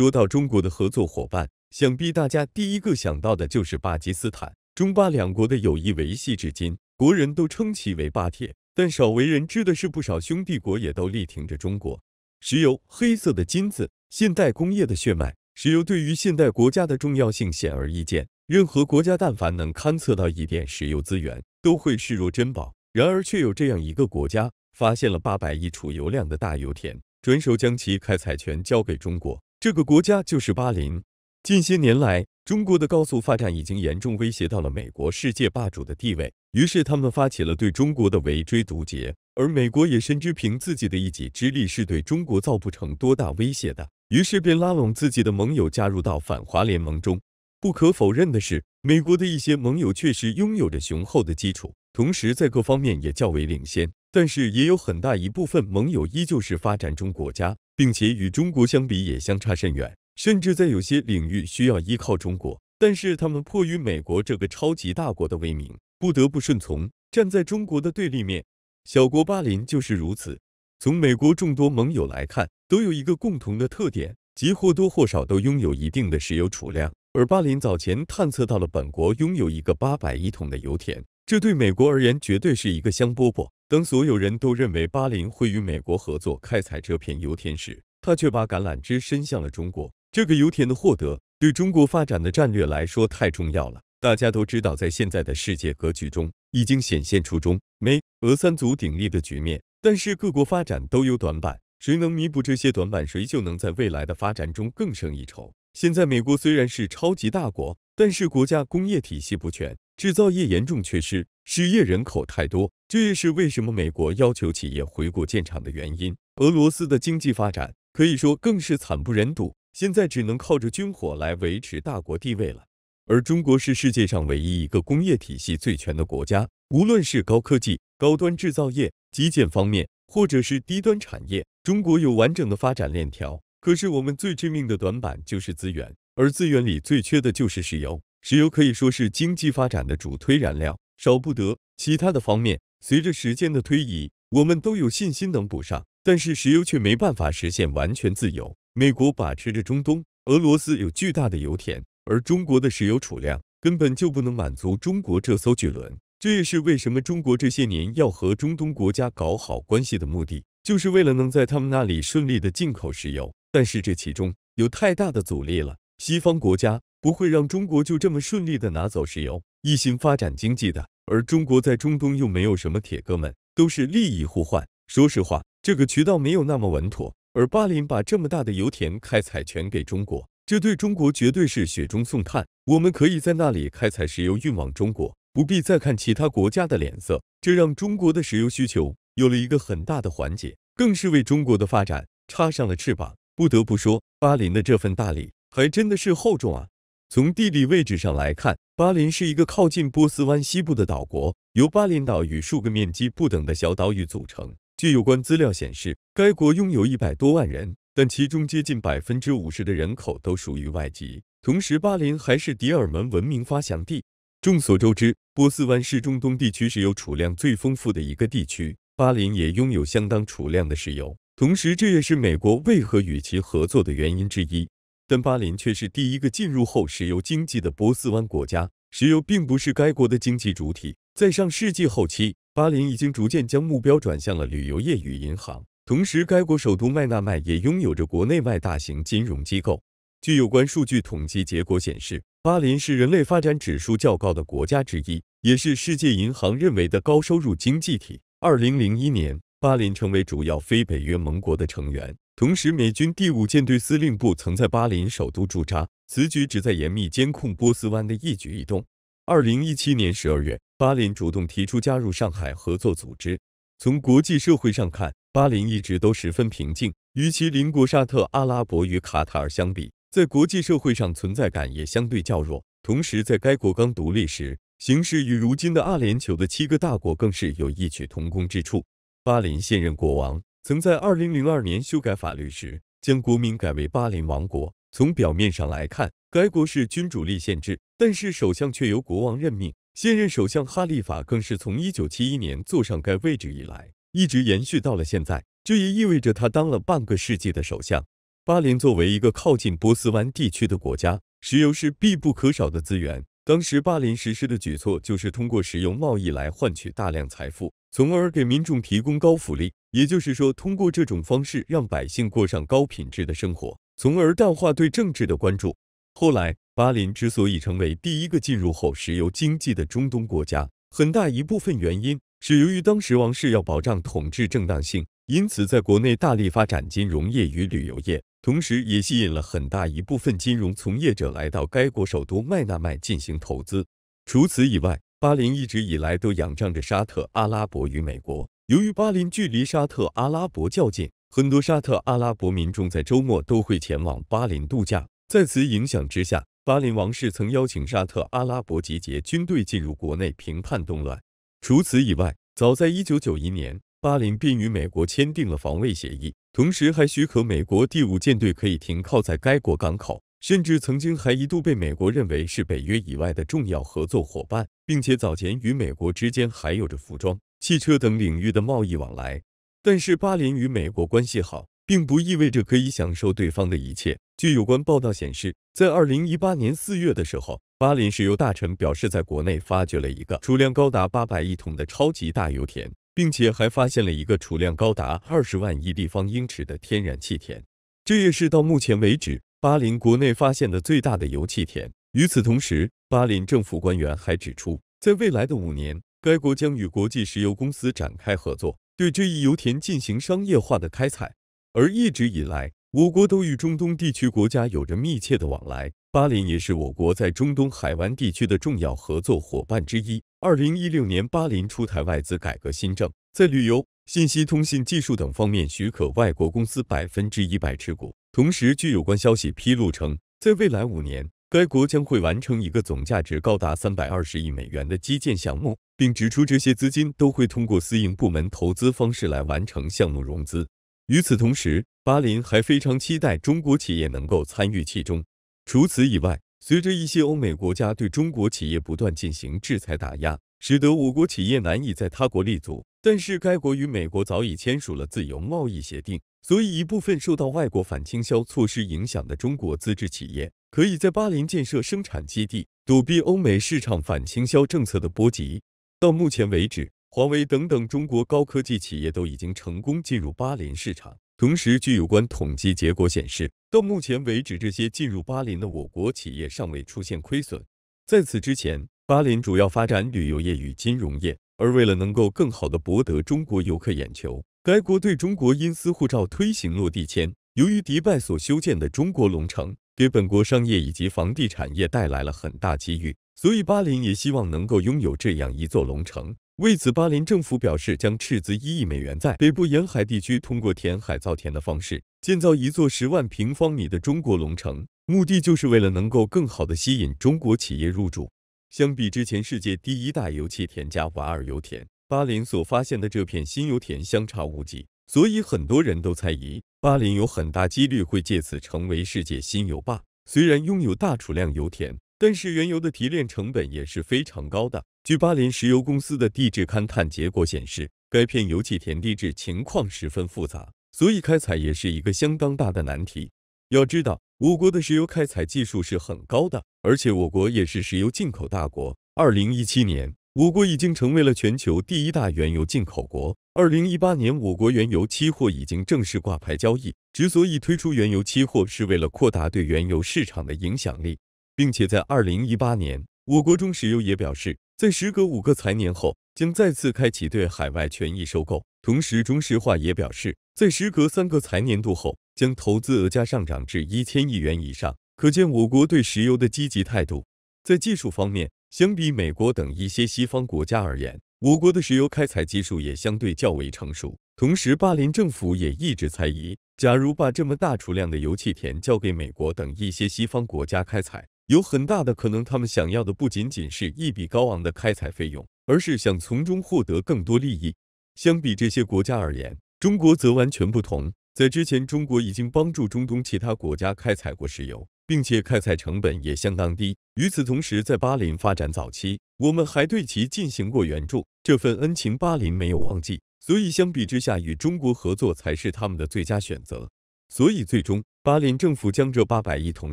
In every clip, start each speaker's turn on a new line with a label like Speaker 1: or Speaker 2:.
Speaker 1: 说到中国的合作伙伴，想必大家第一个想到的就是巴基斯坦。中巴两国的友谊维系至今，国人都称其为“巴铁”。但少为人知的是，不少兄弟国也都力挺着中国。石油，黑色的金子，现代工业的血脉。石油对于现代国家的重要性显而易见，任何国家但凡能勘测到一点石油资源，都会视若珍宝。然而，却有这样一个国家发现了八百亿储油量的大油田，转手将其开采权交给中国。这个国家就是巴林。近些年来，中国的高速发展已经严重威胁到了美国世界霸主的地位，于是他们发起了对中国的围追堵截。而美国也深知凭自己的一己之力是对中国造不成多大威胁的，于是便拉拢自己的盟友加入到反华联盟中。不可否认的是，美国的一些盟友确实拥有着雄厚的基础，同时在各方面也较为领先。但是也有很大一部分盟友依旧是发展中国家。并且与中国相比也相差甚远，甚至在有些领域需要依靠中国。但是他们迫于美国这个超级大国的威名，不得不顺从。站在中国的对立面，小国巴林就是如此。从美国众多盟友来看，都有一个共同的特点，即或多或少都拥有一定的石油储量。而巴林早前探测到了本国拥有一个八百亿桶的油田，这对美国而言绝对是一个香饽饽。当所有人都认为巴林会与美国合作开采这片油田时，他却把橄榄枝伸向了中国。这个油田的获得对中国发展的战略来说太重要了。大家都知道，在现在的世界格局中，已经显现出中美俄三足鼎立的局面。但是各国发展都有短板，谁能弥补这些短板，谁就能在未来的发展中更胜一筹。现在美国虽然是超级大国，但是国家工业体系不全。制造业严重缺失，失业人口太多，这也是为什么美国要求企业回国建厂的原因。俄罗斯的经济发展可以说更是惨不忍睹，现在只能靠着军火来维持大国地位了。而中国是世界上唯一一个工业体系最全的国家，无论是高科技、高端制造业、基建方面，或者是低端产业，中国有完整的发展链条。可是我们最致命的短板就是资源，而资源里最缺的就是石油。石油可以说是经济发展的主推燃料，少不得。其他的方面，随着时间的推移，我们都有信心能补上。但是石油却没办法实现完全自由。美国把持着中东，俄罗斯有巨大的油田，而中国的石油储量根本就不能满足中国这艘巨轮。这也是为什么中国这些年要和中东国家搞好关系的目的，就是为了能在他们那里顺利的进口石油。但是这其中有太大的阻力了，西方国家。不会让中国就这么顺利的拿走石油，一心发展经济的，而中国在中东又没有什么铁哥们，都是利益互换。说实话，这个渠道没有那么稳妥。而巴林把这么大的油田开采权给中国，这对中国绝对是雪中送炭。我们可以在那里开采石油运往中国，不必再看其他国家的脸色。这让中国的石油需求有了一个很大的缓解，更是为中国的发展插上了翅膀。不得不说，巴林的这份大礼还真的是厚重啊！从地理位置上来看，巴林是一个靠近波斯湾西部的岛国，由巴林岛与数个面积不等的小岛屿组成。据有关资料显示，该国拥有一百多万人，但其中接近百分之五十的人口都属于外籍。同时，巴林还是迪尔门文明发祥地。众所周知，波斯湾是中东地区石油储量最丰富的一个地区，巴林也拥有相当储量的石油。同时，这也是美国为何与其合作的原因之一。但巴林却是第一个进入后石油经济的波斯湾国家。石油并不是该国的经济主体，在上世纪后期，巴林已经逐渐将目标转向了旅游业与银行。同时，该国首都麦纳麦也拥有着国内外大型金融机构。据有关数据统计结果显示，巴林是人类发展指数较高的国家之一，也是世界银行认为的高收入经济体。二零零一年，巴林成为主要非北约盟国的成员。同时，美军第五舰队司令部曾在巴林首都驻扎，此举旨在严密监控波斯湾的一举一动。二零一七年十二月，巴林主动提出加入上海合作组织。从国际社会上看，巴林一直都十分平静，与其邻国沙特阿拉伯与卡塔尔相比，在国际社会上存在感也相对较弱。同时，在该国刚独立时，形势与如今的阿联酋的七个大国更是有异曲同工之处。巴林现任国王。曾在二零零二年修改法律时，将国民改为巴林王国。从表面上来看，该国是君主立宪制，但是首相却由国王任命。现任首相哈利法更是从一九七一年坐上该位置以来，一直延续到了现在。这也意味着他当了半个世纪的首相。巴林作为一个靠近波斯湾地区的国家，石油是必不可少的资源。当时巴林实施的举措就是通过石油贸易来换取大量财富。从而给民众提供高福利，也就是说，通过这种方式让百姓过上高品质的生活，从而淡化对政治的关注。后来，巴林之所以成为第一个进入后石油经济的中东国家，很大一部分原因是由于当时王室要保障统治正当性，因此在国内大力发展金融业与旅游业，同时也吸引了很大一部分金融从业者来到该国首都麦纳麦进行投资。除此以外，巴林一直以来都仰仗着沙特阿拉伯与美国。由于巴林距离沙特阿拉伯较近，很多沙特阿拉伯民众在周末都会前往巴林度假。在此影响之下，巴林王室曾邀请沙特阿拉伯集结军队进入国内平叛动乱。除此以外，早在1991年，巴林便与美国签订了防卫协议，同时还许可美国第五舰队可以停靠在该国港口。甚至曾经还一度被美国认为是北约以外的重要合作伙伴，并且早前与美国之间还有着服装、汽车等领域的贸易往来。但是，巴林与美国关系好，并不意味着可以享受对方的一切。据有关报道显示，在二零一八年四月的时候，巴林石油大臣表示，在国内发掘了一个储量高达八百亿桶的超级大油田，并且还发现了一个储量高达二十万亿立方英尺的天然气田，这也是到目前为止。巴林国内发现的最大的油气田。与此同时，巴林政府官员还指出，在未来的五年，该国将与国际石油公司展开合作，对这一油田进行商业化的开采。而一直以来，我国都与中东地区国家有着密切的往来，巴林也是我国在中东海湾地区的重要合作伙伴之一。二零一六年，巴林出台外资改革新政，在旅游、信息通信技术等方面许可外国公司百分之一百持股。同时，据有关消息披露称，在未来五年，该国将会完成一个总价值高达三百二十亿美元的基建项目，并指出这些资金都会通过私营部门投资方式来完成项目融资。与此同时，巴林还非常期待中国企业能够参与其中。除此以外，随着一些欧美国家对中国企业不断进行制裁打压，使得我国企业难以在他国立足。但是，该国与美国早已签署了自由贸易协定。所以，一部分受到外国反倾销措施影响的中国自质企业，可以在巴林建设生产基地，躲避欧美市场反倾销政策的波及。到目前为止，华为等等中国高科技企业都已经成功进入巴林市场。同时，据有关统计结果显示，到目前为止，这些进入巴林的我国企业尚未出现亏损。在此之前，巴林主要发展旅游业与金融业，而为了能够更好的博得中国游客眼球。该国对中国因私护照推行落地签。由于迪拜所修建的中国龙城，给本国商业以及房地产业带来了很大机遇，所以巴林也希望能够拥有这样一座龙城。为此，巴林政府表示将斥资一亿美元，在北部沿海地区通过填海造田的方式建造一座十万平方米的中国龙城，目的就是为了能够更好的吸引中国企业入驻。相比之前世界第一大油气田加瓦尔油田。巴林所发现的这片新油田相差无几，所以很多人都猜疑巴林有很大几率会借此成为世界新油霸。虽然拥有大储量油田，但是原油的提炼成本也是非常高的。据巴林石油公司的地质勘探结果显示，该片油气田地质情况十分复杂，所以开采也是一个相当大的难题。要知道，我国的石油开采技术是很高的，而且我国也是石油进口大国。二零一七年。我国已经成为了全球第一大原油进口国。二零一八年，我国原油期货已经正式挂牌交易。之所以推出原油期货，是为了扩大对原油市场的影响力，并且在二零一八年，我国中石油也表示，在时隔五个财年后，将再次开启对海外权益收购。同时，中石化也表示，在时隔三个财年度后，将投资额加上涨至一千亿元以上。可见，我国对石油的积极态度。在技术方面。相比美国等一些西方国家而言，我国的石油开采技术也相对较为成熟。同时，巴林政府也一直猜疑，假如把这么大储量的油气田交给美国等一些西方国家开采，有很大的可能他们想要的不仅仅是一笔高昂的开采费用，而是想从中获得更多利益。相比这些国家而言，中国则完全不同。在之前，中国已经帮助中东其他国家开采过石油。并且开采成本也相当低。与此同时，在巴林发展早期，我们还对其进行过援助，这份恩情巴林没有忘记。所以相比之下，与中国合作才是他们的最佳选择。所以最终，巴林政府将这八百亿桶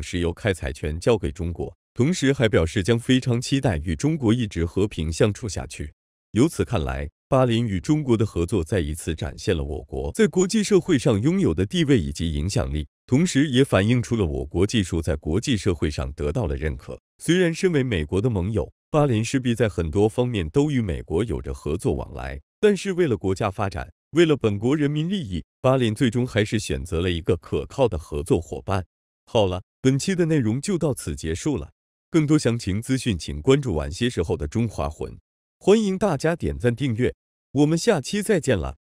Speaker 1: 石油开采权交给中国，同时还表示将非常期待与中国一直和平相处下去。由此看来，巴林与中国的合作再一次展现了我国在国际社会上拥有的地位以及影响力。同时，也反映出了我国技术在国际社会上得到了认可。虽然身为美国的盟友，巴林势必在很多方面都与美国有着合作往来，但是为了国家发展，为了本国人民利益，巴林最终还是选择了一个可靠的合作伙伴。好了，本期的内容就到此结束了。更多详情资讯，请关注晚些时候的《中华魂》。欢迎大家点赞订阅，我们下期再见了。